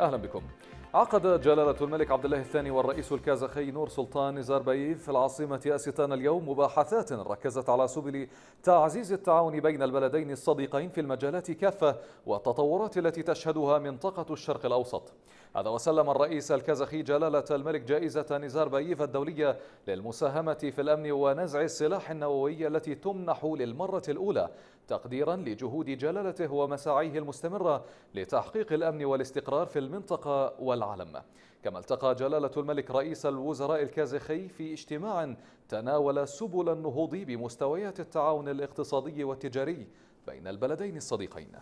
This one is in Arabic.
أهلا بكم عقد جلالة الملك عبد الله الثاني والرئيس الكازاخي نور سلطان نزاربايف في العاصمة أستان اليوم مباحثات ركزت على سبل تعزيز التعاون بين البلدين الصديقين في المجالات كافة والتطورات التي تشهدها منطقة الشرق الأوسط هذا وسلم الرئيس الكازاخي جلالة الملك جائزة نزاربايف الدولية للمساهمة في الأمن ونزع السلاح النووي التي تمنح للمرة الأولى تقديرا لجهود جلالته ومساعيه المستمرة لتحقيق الأمن والاستقرار في المنطقة والعالم العالم كما التقى جلالة الملك رئيس الوزراء الكازخي في اجتماع تناول سبل النهوض بمستويات التعاون الاقتصادي والتجاري بين البلدين الصديقين